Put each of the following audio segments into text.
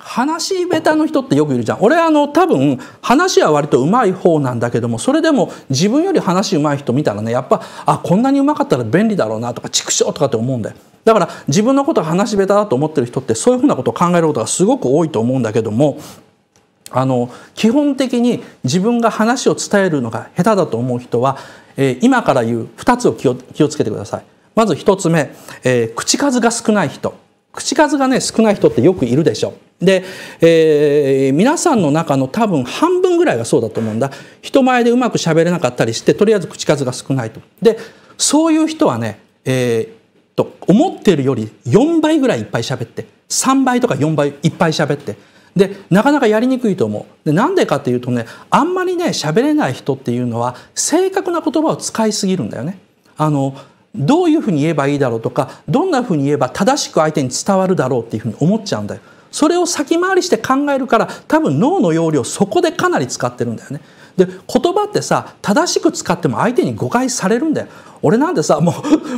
話下手の人ってよくいるじゃん俺あの多分話は割と上手い方なんだけどもそれでも自分より話上手い人見たらねやっぱあこんなに上手かったら便利だろうなとか畜生とかって思うんだよだから自分のこと話下手だと思ってる人ってそういうふうなことを考えることがすごく多いと思うんだけどもあの基本的に自分が話を伝えるのが下手だと思う人は、えー、今から言う2つを気を気をつけてください。まず1つ目、えー、口数が少ない人口数がね少ない人ってよくいるでしょ。で、えー、皆さんの中の多分半分ぐらいがそうだと思うんだ人前でうまくしゃべれなかったりしてとりあえず口数が少ないと。でそういう人はね、えー、と思ってるより4倍ぐらいいっぱい喋って3倍とか4倍いっぱい喋ってでなかなかやりにくいと思う。でなんでかっていうとねあんまりね喋れない人っていうのは正確な言葉を使いすぎるんだよね。あのどういうふうに言えばいいだろうとかどんなふうに言えば正しく相手に伝わるだろうっていうふうに思っちゃうんだよ。それを先回りして考えるから多分脳の容量そこでかなり使ってるんだよね。で言葉ってさ正しく使っても相手に誤解されるんだよ。俺なんてさも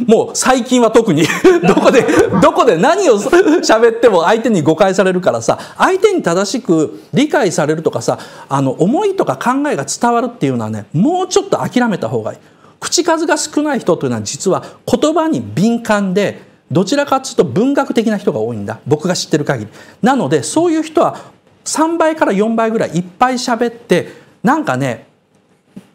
う もう最近は特に どこで どこで何を喋っても相手に誤解されるからさ相手に正しく理解されるとかさあの思いとか考えが伝わるっていうのはねもうちょっと諦めた方がいい。口数が少ない人というのは実は言葉に敏感でどちらかというと文学的な人が多いんだ僕が知ってる限りなのでそういう人は3倍から4倍ぐらいいっぱい喋ってなんかね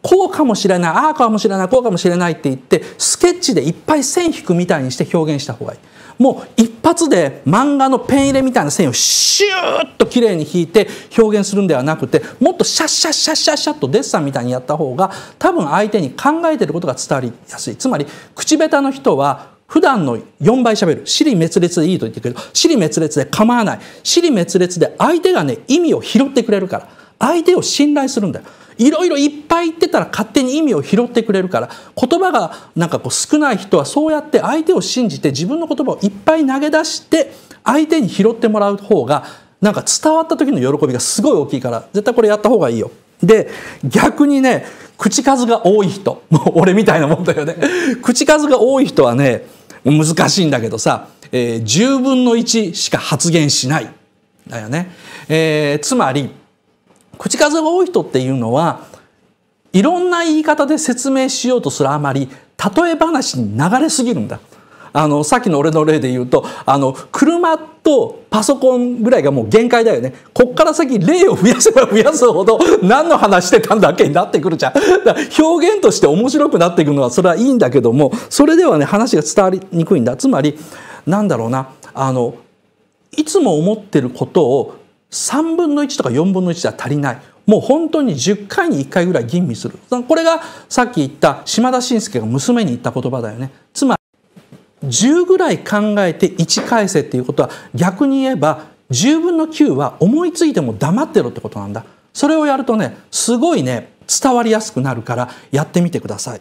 こうかもしれないああかもしれないこうかもしれないって言ってスケッチでいっぱい線引くみたいにして表現した方がいいもう一発で漫画のペン入れみたいな線をシューッと綺麗に引いて表現するんではなくてもっとシャッシャッシャッシャッシャッとデッサンみたいにやった方が多分相手に考えてることが伝わりやすいつまり口下手の人は普段の4倍喋る。に滅裂でいいと言ってくれる。に滅裂で構わない。に滅裂で相手がね、意味を拾ってくれるから。相手を信頼するんだよ。いろいろいっぱい言ってたら勝手に意味を拾ってくれるから言葉がなんかこう少ない人はそうやって相手を信じて自分の言葉をいっぱい投げ出して相手に拾ってもらう方がなんか伝わった時の喜びがすごい大きいから絶対これやった方がいいよ。で逆にね口数が多い人もう俺みたいなもんだよね口数が多い人はね難しいんだけどさ、えー、10分の1しか発言しないだよね、えー、つまり口数が多い人っていうのはいろんな言い方で説明しようとするあまり例え話に流れすぎるんだ。あのさっきの俺の例で言うとあの車とパソコンぐらいがもう限界だよねこっから先例を増やせば増やすほど何の話してたんだっけになってくるじゃんだから表現として面白くなっていくのはそれはいいんだけどもそれではね話が伝わりにくいんだつまりなんだろうなあのいつも思ってることを3分の1とか4分の1では足りないもう本当に10回に1回ぐらい吟味するこれがさっき言った島田紳介が娘に言った言葉だよねつまり10ぐらい考えて1返せっていうことは逆に言えば10分の9は思いついても黙ってろってことなんだそれをやるとねすごいね伝わりやすくなるからやってみてください